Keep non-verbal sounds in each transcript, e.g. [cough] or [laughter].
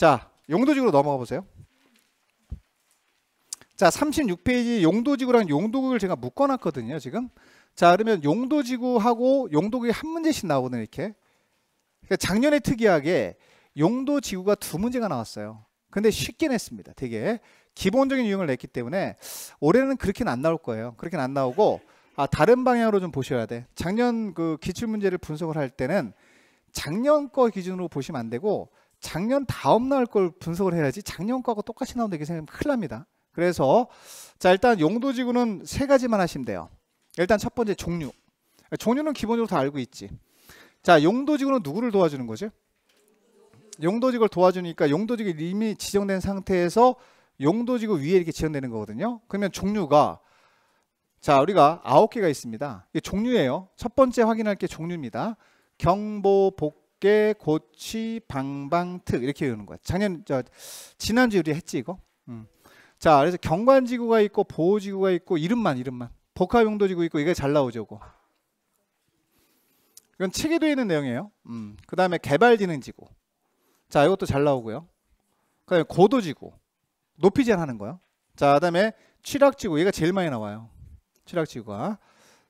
자, 용도지구로 넘어가 보세요. 자, 36페이지 용도지구랑 용도국을 제가 묶어놨거든요, 지금. 자, 그러면 용도지구하고 용도국이 한 문제씩 나오는 이렇게. 그러니까 작년에 특이하게 용도지구가 두 문제가 나왔어요. 근데 쉽게 냈습니다, 되게. 기본적인 유형을 냈기 때문에 올해는 그렇게는 안 나올 거예요. 그렇게는 안 나오고 아, 다른 방향으로 좀 보셔야 돼. 작년 그 기출 문제를 분석을 할 때는 작년 거 기준으로 보시면 안 되고 작년 다음 날 걸 분석을 해야지 작년 거하고 똑같이 나온다 이렇게 생각하면 큰일 납니다. 그래서 자 일단 용도 지구는 세 가지만 하시면 돼요. 일단 첫 번째 종류. 종류는 기본적으로 다 알고 있지. 자 용도 지구는 누구를 도와주는 거죠? 용도 지구를 도와주니까 용도 지구 이미 지정된 상태에서 용도 지구 위에 이렇게 지정되는 거거든요. 그러면 종류가 자 우리가 아홉 개가 있습니다. 이게 종류예요. 첫 번째 확인할 게 종류입니다. 경보, 복, 곱게 고치 방방특 이렇게 외우는 거야. 작년 저 지난주 우리 했지 이거. 음. 자 그래서 경관지구가 있고 보호지구가 있고 이름만 이름만 복합용도지구 있고 이게 잘 나오죠. 이거. 이건 체계도에 있는 내용이에요. 음. 그 다음에 개발지능지구. 자 이것도 잘 나오고요. 그 다음에 고도지구. 높이 제한하는 거요. 자, 그다음에 취락지구 얘가 제일 많이 나와요. 취락지구가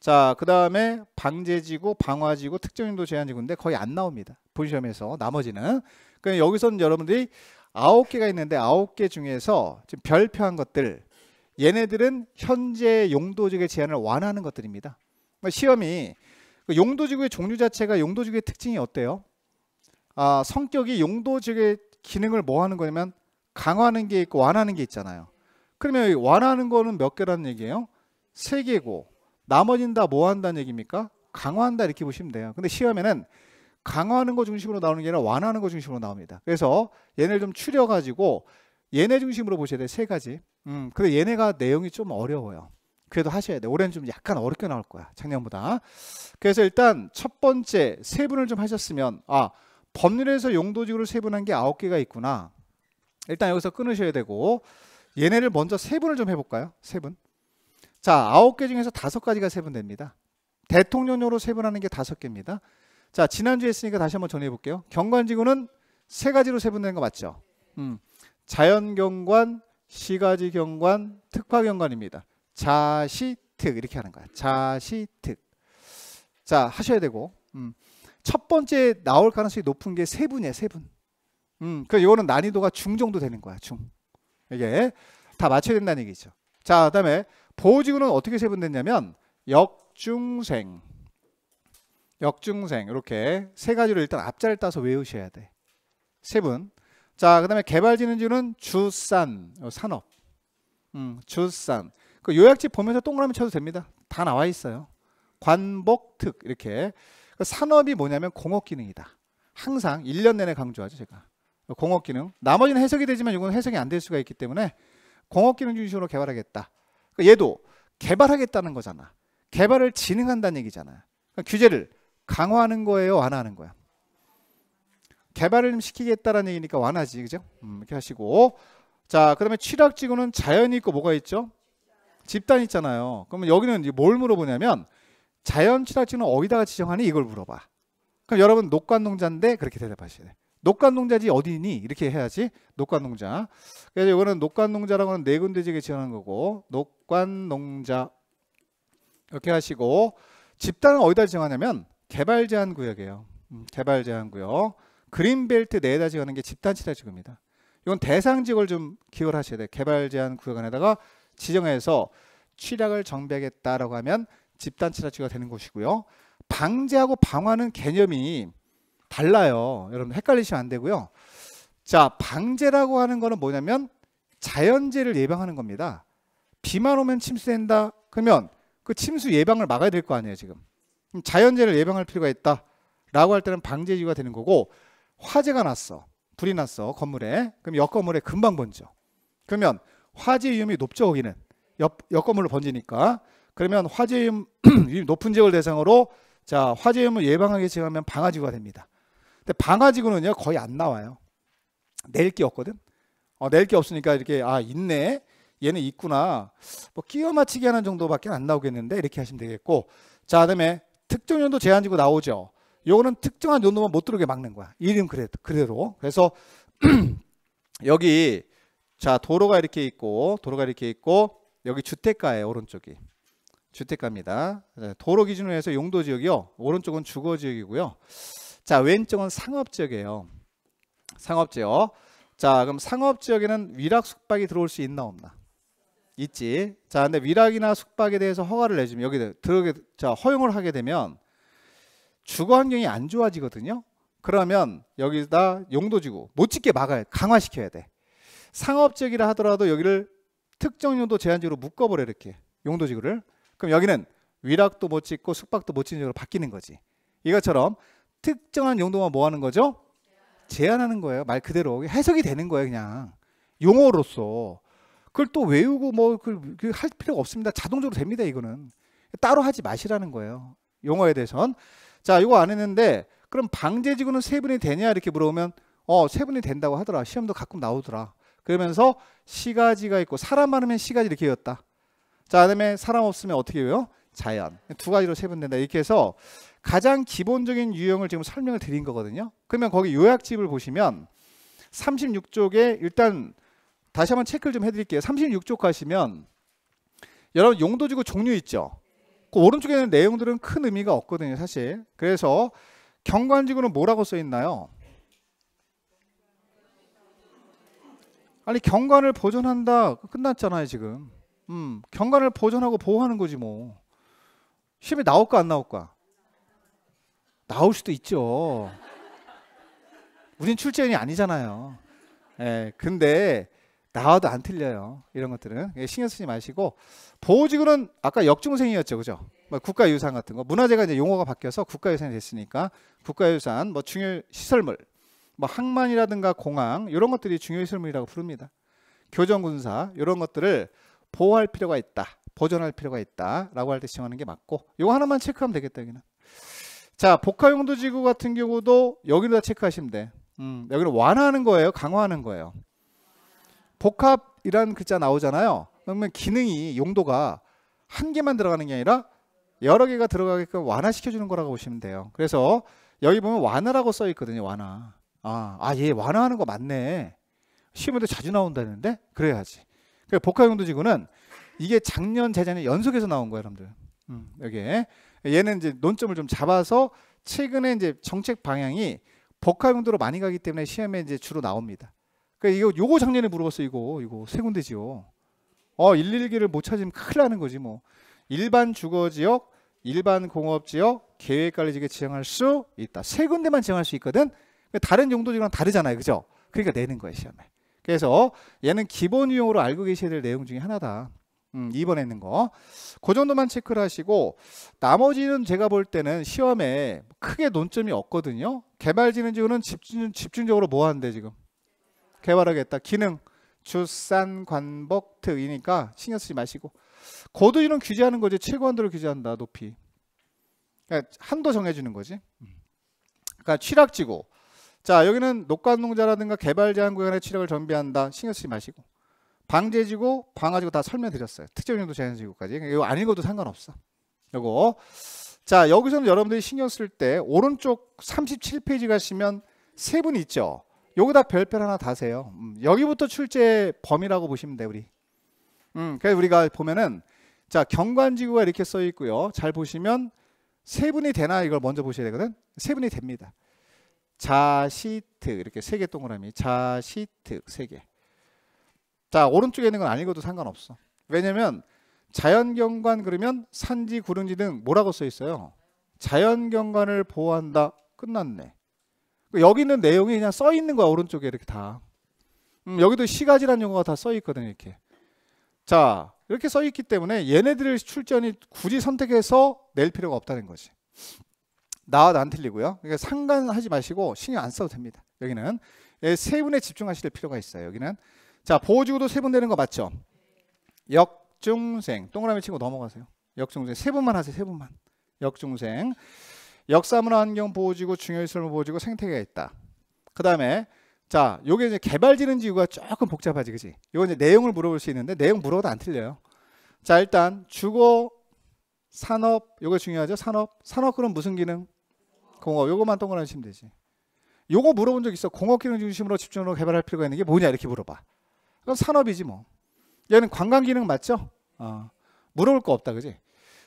자, 그 다음에 방제지구, 방화지구, 특정인도 제한지구인데 거의 안 나옵니다. 본시험에서 나머지는. 그럼 그러니까 여기서는 여러분들이 아홉 개가 있는데 아홉 개 중에서 지금 별표한 것들 얘네들은 현재 용도지구의 제한을 완화하는 것들입니다. 그러니까 시험이 그 용도지구의 종류 자체가 용도지구의 특징이 어때요? 아, 성격이 용도지구의 기능을 뭐 하는 거냐면 강화하는 게 있고 완화하는 게 있잖아요. 그러면 완화하는 거는 몇 개라는 얘기예요? 세 개고 나머진 다 뭐 한다는 얘기입니까? 강화한다 이렇게 보시면 돼요. 근데 시험에는 강화하는 거 중심으로 나오는 게 아니라 완화하는 거 중심으로 나옵니다. 그래서 얘네를 좀 추려가지고 얘네 중심으로 보셔야 돼. 요세 가지. 음, 근데 얘네가 내용이 좀 어려워요. 그래도 하셔야 돼. 요 올해는 좀 약간 어렵게 나올 거야. 작년보다. 그래서 일단 첫 번째 세분을 좀 하셨으면 아 법률에서 용도지구로 세분한 게 아홉 개가 있구나. 일단 여기서 끊으셔야 되고 얘네를 먼저 세분을 좀 해볼까요? 세분. 자, 아홉 개 중에서 다섯 가지가 세분됩니다. 대통령령으로 세분하는 게 다섯 개입니다. 자, 지난주에 했으니까 다시 한번 정리해 볼게요. 경관지구는 세 가지로 세분된거 맞죠? 음. 자연 경관, 시가지 경관, 특파 경관입니다. 자시특 이렇게 하는 거야. 자시특. 자, 하셔야 되고. 음. 첫 번째 나올 가능성이 높은 게 세 분이에요, 세 분. 음, 그 그러니까 이거는 난이도가 중 정도 되는 거야, 중. 이게 다 맞춰야 된다는 얘기죠. 자, 그다음에 보호지구는 어떻게 세분됐냐면 역중생, 역중생 이렇게 세 가지로 일단 앞자를 따서 외우셔야 돼. 세분. 자, 그다음에 개발지능지는 구 주산, 어, 산업. 음, 주산. 그요약지 보면서 동그라미 쳐도 됩니다. 다 나와 있어요. 관복특 이렇게. 그 산업이 뭐냐면 공업 기능이다. 항상 1년 내내 강조하죠, 제가. 어, 공업 기능. 나머지는 해석이 되지만 이건 해석이 안 될 수가 있기 때문에 공업 기능 중심으로 개발하겠다. 그러니까 얘도 개발하겠다는 거잖아. 개발을 진행한다는 얘기잖아. 그러니까 규제를 강화하는 거예요, 완화하는 거야. 개발을 시키겠다라는 얘기니까 완화지, 그죠? 음, 이렇게 하시고 자, 그다음에 취락지구는 자연이 있고 뭐가 있죠? 집단 있잖아요. 그러면 여기는 뭘 물어보냐면 자연 취락지구는 어디다가 지정하니 이걸 물어봐. 그럼 여러분 녹관농자인데 그렇게 대답하시네. 녹관농자지 어디니 이렇게 해야지 녹관농자 그래서 이거는 녹관농자라고 하는 네 군데 지역에 지원한 거고 녹관농자 이렇게 하시고 집단은 어디다 지정하냐면 개발 제한 구역이에요 음, 개발 제한 구역 그린벨트 내에다 네 지정하는 게 집단 치화 지구입니다 이건 대상 지역을 좀 기울하셔야 돼요 개발 제한 구역 안에다가 지정해서 취약을 정비하겠다라고 하면 집단 치화 지구가 되는 곳이고요 방제하고 방화는 개념이 달라요. 여러분 헷갈리시면 안 되고요. 자, 방제라고 하는 거는 뭐냐면 자연재를 예방하는 겁니다. 비만 오면 침수된다. 그러면 그 침수 예방을 막아야 될 거 아니에요, 지금. 자연재를 예방할 필요가 있다. 라고 할 때는 방제지가 되는 거고 화재가 났어. 불이 났어. 건물에. 그럼 옆 건물에 금방 번져. 그러면 화재 위험이 높죠, 거기는. 옆, 옆 건물로 번지니까. 그러면 화재 위험 [clears throat] 높은 지역을 대상으로 자, 화재 위험을 예방하기 위해서 하면 방화지구가 됩니다. 근데 방아지구는요 거의 안 나와요. 낼 게 없거든. 어, 낼 게 없으니까 이렇게 아 있네. 얘는 있구나. 뭐 끼워 맞히기 하는 정도밖에 안 나오겠는데 이렇게 하시면 되겠고. 자, 그다음에 특정 연도 제한 지구 나오죠. 요거는 특정한 연도만 못 들어오게 막는 거야. 이름 그래, 그대로. 그래서 [clears throat] 여기 자 도로가 이렇게 있고 도로가 이렇게 있고 여기 주택가예요 오른쪽이 주택가입니다. 네, 도로 기준으로 해서 용도 지역이요 오른쪽은 주거 지역이고요. 자 왼쪽은 상업지역이에요. 상업지역. 자 그럼 상업지역에는 위락 숙박이 들어올 수 있나 없나? 있지. 자 근데 위락이나 숙박에 대해서 허가를 내주면 여기 들어게 자 허용을 하게 되면 주거 환경이 안 좋아지거든요. 그러면 여기다 용도 지구못 짓게 막아야 강화시켜야 돼. 상업지역이라 하더라도 여기를 특정 용도 제한지로 묶어버려 이렇게 용도지구를. 그럼 여기는 위락도 못 짓고 숙박도 못 짓는 식으로 바뀌는 거지. 이것처럼 특정한 용도만 뭐 하는 거죠? 제한하는 거예요. 말 그대로. 해석이 되는 거예요, 그냥. 용어로서. 그걸 또 외우고 뭐그할 그 필요가 없습니다. 자동적으로 됩니다, 이거는. 따로 하지 마시라는 거예요. 용어에 대해선. 자, 이거 안 했는데 그럼 방제 지구는 세분이 되냐 이렇게 물어보면 어, 세분이 된다고 하더라. 시험도 가끔 나오더라. 그러면서 시가지가 있고 사람 많으면 시가지 이렇게 외웠다. 자, 그다음에 사람 없으면 어떻게 외요? 자연. 두 가지로 세분된다. 이렇게 해서 가장 기본적인 유형을 지금 설명을 드린 거거든요. 그러면 거기 요약집을 보시면 36쪽에 일단 다시 한번 체크를 좀 해드릴게요. 36쪽 가시면 여러분 용도지구 종류 있죠. 그 오른쪽에 있는 내용들은 큰 의미가 없거든요, 사실. 그래서 경관지구는 뭐라고 써 있나요? 아니 경관을 보존한다 끝났잖아요 지금. 음 경관을 보존하고 보호하는 거지 뭐. 시험에 나올까 안 나올까? 나올 수도 있죠. 우린 출제인이 아니잖아요. 예, 근데 나와도 안 틀려요. 이런 것들은 예, 신경 쓰지 마시고 보호지구는 아까 역중생이었죠, 그죠? 뭐 국가유산 같은 거 문화재가 이제 용어가 바뀌어서 국가유산이 됐으니까 국가유산 뭐 중요 시설물 뭐 항만이라든가 공항 이런 것들이 중요 시설물이라고 부릅니다. 교정군사 이런 것들을 보호할 필요가 있다, 보존할 필요가 있다라고 할때 지정하는 게 맞고 이거 하나만 체크하면 되겠다 여기는. 자, 복합 용도 지구 같은 경우도 여기로 다 체크하시면 돼. 음, 여기를 완화하는 거예요, 강화하는 거예요. 복합이라는 글자 나오잖아요. 그러면 기능이 용도가 한 개만 들어가는 게 아니라 여러 개가 들어가게끔 완화시켜 주는 거라고 보시면 돼요. 그래서 여기 보면 완화라고 써 있거든요. 완화. 아, 아, 얘 완화하는 거 맞네. 시험에도 자주 나온다는데 그래야지. 그러니 복합 용도 지구는 이게 작년 재작년 연속해서 나온 거예요, 여러분들. 음, 여기에 얘는 이제 논점을 좀 잡아서 최근에 이제 정책 방향이 복합용도로 많이 가기 때문에 시험에 이제 주로 나옵니다. 그러니까 이거 요거 작년에 물어봤어 이거 이거 세 군데지요. 어1 1 1기를못 찾으면 큰일 나는 거지 뭐. 일반 주거 지역, 일반 공업 지역, 계획 관리 지역에 지정할 수 있다. 세 군데만 지정할 수 있거든. 다른 용도지랑 다르잖아요. 그죠? 그러니까 내는 거예요, 시험에. 그래서 얘는 기본 유형으로 알고 계셔야 될 내용 중에 하나다. 음, 2번 에있는 거. 그 정도만 체크를 하시고 나머지는 제가 볼 때는 시험에 크게 논점이 없거든요. 개발지능 지구는 집중, 집중적으로 뭐 하는데 지금? 개발하겠다. 기능, 주산, 관복, 특이니까 신경 쓰지 마시고. 고도율은 규제하는 거지 최고한도를 규제한다. 높이. 그러니까 한도 정해주는 거지. 음. 그러니까 취락지구. 자 여기는 녹관농자라든가 개발 제한 구간의 취락을 정비한다. 신경 쓰지 마시고. 방제지구, 방화지구 다 설명드렸어요. 특정용도 제한지구까지. 이거 안 읽어도 상관없어. 요거. 자, 여기서는 여러분들이 신경 쓸 때 오른쪽 37페이지 가시면 세 분 있죠. 여기다 별별 하나 다세요. 음, 여기부터 출제 범위라고 보시면 돼요 우리. 음, 그래서 우리가 보면은 자 경관지구가 이렇게 써 있고요. 잘 보시면 세분이 되나 이걸 먼저 보셔야 되거든. 세분이 됩니다. 자시트 이렇게 세 개 동그라미 자시트세 개. 자 오른쪽에 있는 건 아니고도 상관없어. 왜냐면 자연경관 그러면 산지 구릉지 등 뭐라고 써 있어요? 자연경관을 보호한다. 끝났네. 그 여기 있는 내용이 그냥 써 있는 거야 오른쪽에 이렇게 다. 음, 여기도 시가지란 용어가 다 써 있거든요 이렇게. 자 이렇게 써 있기 때문에 얘네들의 출전이 굳이 선택해서 낼 필요가 없다는 거지. 나와도 안 틀리고요. 그러니까 상관하지 마시고 신경 안 써도 됩니다. 여기는 예, 세 분에 집중하실 필요가 있어요. 여기는 자, 보호지구도 세 분되는 거 맞죠? 역중생. 동그라미 치고 넘어가세요. 역중생. 세 분만 하세요. 세 분만. 역중생. 역사문화 환경 보호지구, 중요시설물 보호지구, 생태계가 있다. 그 다음에 자, 요게 이제 개발지능 지구가 조금 복잡하지, 그지? 요거 이제 내용을 물어볼 수 있는데 내용 물어도 안 틀려요. 자, 일단 주거, 산업, 요거 중요하죠? 산업, 산업 그럼 무슨 기능? 공업. 요거만 동그라미 치면 되지. 요거 물어본 적 있어. 공업 기능 중심으로 집중으로 개발할 필요가 있는 게 뭐냐 이렇게 물어봐. 그건 산업이지 뭐. 얘는 관광 기능 맞죠? 어. 물어볼 거 없다, 그지?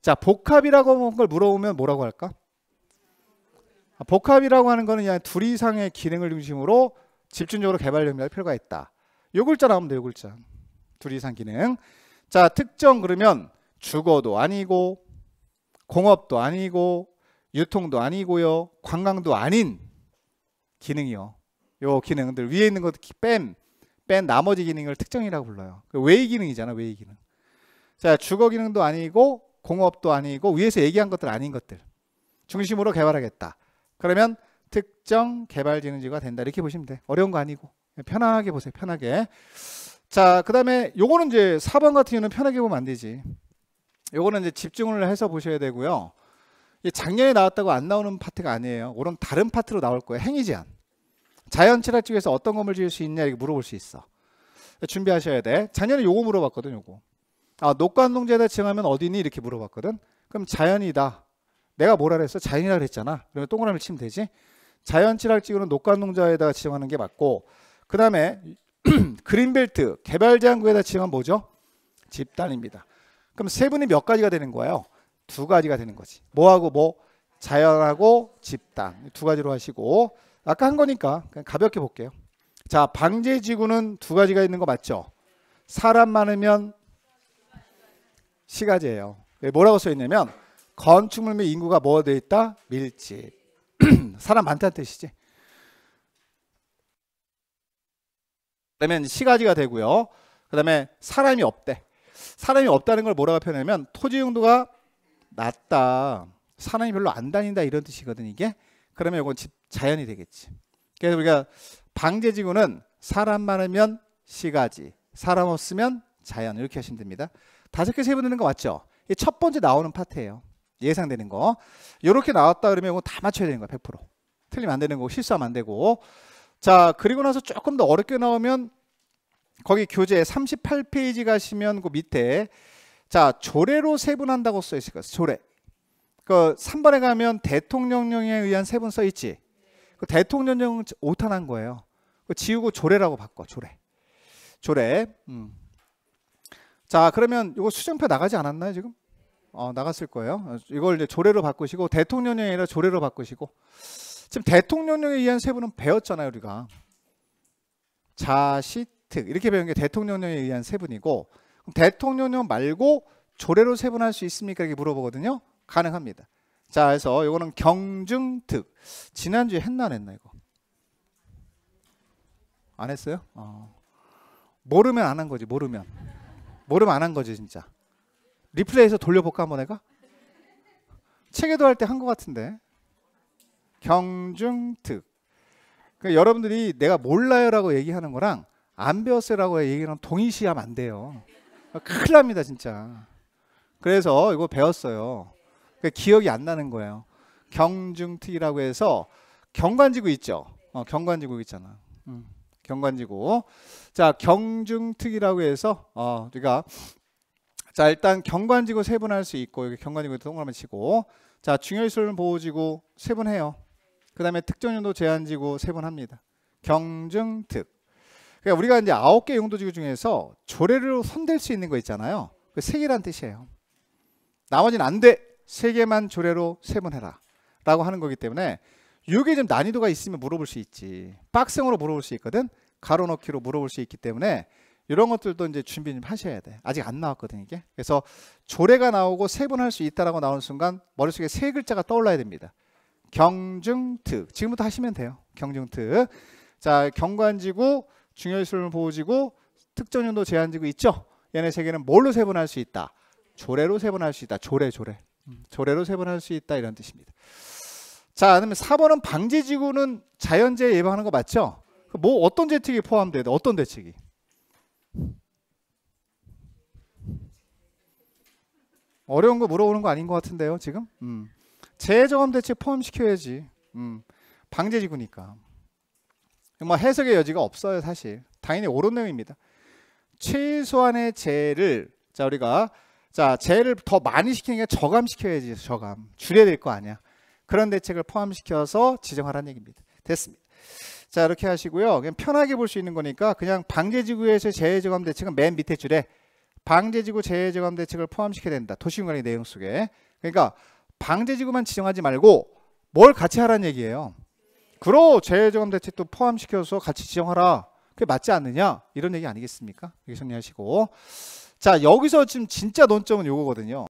자, 복합이라고 하걸 물어보면 뭐라고 할까? 아, 복합이라고 하는 거는 그냥 둘 이상의 기능을 중심으로 집중적으로 개발력이 필요가 있다. 요 글자 나오면 돼요, 글자. 둘 이상 기능. 자, 특정 그러면 주거도 아니고 공업도 아니고 유통도 아니고요. 관광도 아닌 기능이요. 요 기능들 위에 있는 것도 뺨뺀 나머지 기능을 특정이라고 불러요. 그 외의 기능이잖아, 외의 기능. 자, 주거 기능도 아니고 공업도 아니고 위에서 얘기한 것들 아닌 것들 중심으로 개발하겠다. 그러면 특정 개발 지능지가 된다. 이렇게 보시면 돼. 어려운 거 아니고 편하게 보세요. 편하게. 자, 그다음에 요거는 이제 4번 같은 경우는 편하게 보면 안 되지. 요거는 이제 집중을 해서 보셔야 되고요. 작년에 나왔다고 안 나오는 파트가 아니에요. 오른 다른 파트로 나올 거예요. 행위 제한. 자연 칠할 쪽에서 어떤 건물 지을 수 있냐 이렇게 물어볼 수 있어. 준비하셔야 돼. 작년에 요거 물어봤거든, 요거. 아, 녹관농동에다 지정하면 어디니? 이렇게 물어봤거든. 그럼 자연이다. 내가 뭐라 그랬어? 자연이라 그랬잖아. 그러면 동그라미 치면 되지. 자연 칠할 쪽으로 녹관농자에다가 지정하는 게 맞고 그다음에 [clears throat] 그린벨트 개발 장구에다 지정한 뭐죠? 집단입니다. 그럼 세분이 몇 가지가 되는 거예요? 두 가지가 되는 거지. 뭐하고 뭐? 자연하고 집단 두 가지로 하시고 아까 한 거니까 그냥 가볍게 볼게요. 자, 방제 지구는 두 가지가 있는 거 맞죠? 사람 많으면 시가지예요. 예, 뭐라고 써 있냐면 건축물 및 인구가 뭐가 돼 있다? 밀집. [clears throat] 사람 많다는 뜻이지. 그러면 시가지가 되고요. 그다음에 사람이 없대. 사람이 없다는 걸 뭐라고 표현하면 토지 용도가 낮다. 사람이 별로 안 다닌다 이런 뜻이거든 요 이게. 그러면 이건 자연이 되겠지. 그래서 우리가 방제지구는 사람 많으면 시가지, 사람 없으면 자연 이렇게 하시면 됩니다. 다섯 개 세분되는 거 맞죠? 첫 번째 나오는 파트예요. 예상되는 거. 이렇게 나왔다 그러면 이거 다 맞춰야 되는 거야 100%. 틀리면 안 되는 거고 실수하면 안 되고. 자 그리고 나서 조금 더 어렵게 나오면 거기 교재 38페이지 가시면 그 밑에 자 조례로 세분한다고 써 있을 거예요. 조례. 그 3번에 가면 대통령령에 의한 세분 써 있지. 그 대통령령 오탄한 거예요. 그 지우고 조례라고 바꿔 조례. 조례. 음. 자 그러면 이거 수정표 나가지 않았나요 지금? 어, 나갔을 거예요. 이걸 이제 조례로 바꾸시고 대통령령이 아니라 조례로 바꾸시고 지금 대통령령에 의한 세분은 배웠잖아요 우리가 자시특 이렇게 배운 게 대통령령에 의한 세분이고 대통령령 말고 조례로 세분할 수 있습니까? 이렇게 물어보거든요. 가능합니다. 자, 그래서 이거는 경증특 지난주에 했나 안 했나 이거? 안 했어요? 어. 모르면 안 한 거지. 모르면. 모르면 안 한 거지, 진짜. 리플레이에서 돌려볼까 한번 해가 책에도 할 때 한 것 같은데. 경증특 그러니까 여러분들이 내가 몰라요라고 얘기하는 거랑 안 배웠어요라고 얘기는 하동의시하면안 돼요. 큰일 납니다, 진짜. 그래서 이거 배웠어요. 그 기억이 안 나는 거예요. 경중특이라고 해서 경관지구 있죠. 어, 경관지구 있잖아. 음, 경관지구. 자, 경중특이라고 해서 어, 우리가 그러니까 자 일단 경관지구 세분할 수 있고 여기 경관지구 동그라미 치고 자 중요시설 보호지구 세분해요. 그 다음에 특정용도 제한지구 세분합니다. 경중특. 그러니까 우리가 이제 아홉 개 용도지구 중에서 조례로 손댈 수 있는 거 있잖아요. 그세 개란 뜻이에요. 나머지는 안 돼. 세 개만 조례로 세분해라 라고 하는 거기 때문에 이게 좀 난이도가 있으면 물어볼 수 있지. 빡성으로 물어볼 수 있거든. 가로넣기로 물어볼 수 있기 때문에 이런 것들도 이제 준비 좀 하셔야 돼. 아직 안 나왔거든 이게. 그래서 조례가 나오고 세분할 수 있다라고 나오는 순간 머릿속에 세 글자가 떠올라야 됩니다. 경증특. 지금부터 하시면 돼요. 경증특. 자, 경관지구, 중요시설 보호지구, 특정연도 제한지구 있죠? 얘네 세 개는 뭘로 세분할 수 있다? 조례로 세분할 수 있다. 조례, 조례. 음. 조례로 세분할수 있다 이런 뜻입니다. 자, 그러면 4번은 방제 지구는 자연재해 예방하는 거 맞죠? 뭐 어떤 대책이 포함돼요? 어떤 대책이? 어려운 거 물어보는 거 아닌 것 같은데요, 지금? 음. 재해저감 대책 포함시켜야지. 음. 방제 지구니까. 뭐 해석의 여지가 없어요, 사실. 당연히 옳은 내용입니다. 최소한의 재해를 자 우리가 자, 재를 해더 많이 시키는 게 저감시켜야지, 저감. 줄여야 될 거 아니야. 그런 대책을 포함시켜서 지정하라는 얘기입니다. 됐습니다. 자, 이렇게 하시고요. 그냥 편하게 볼 수 있는 거니까 그냥 방제지구에서 재해저감 대책은 맨 밑에 줄에 방제지구 재해저감 대책을 포함시켜야 된다. 도시공간의 내용 속에. 그러니까 방제지구만 지정하지 말고 뭘 같이 하라는 얘기예요. 그러 재해저감 대책도 포함시켜서 같이 지정하라. 그게 맞지 않느냐? 이런 얘기 아니겠습니까? 이게 정리하시고. 자 여기서 지금 진짜 논점은 이거거든요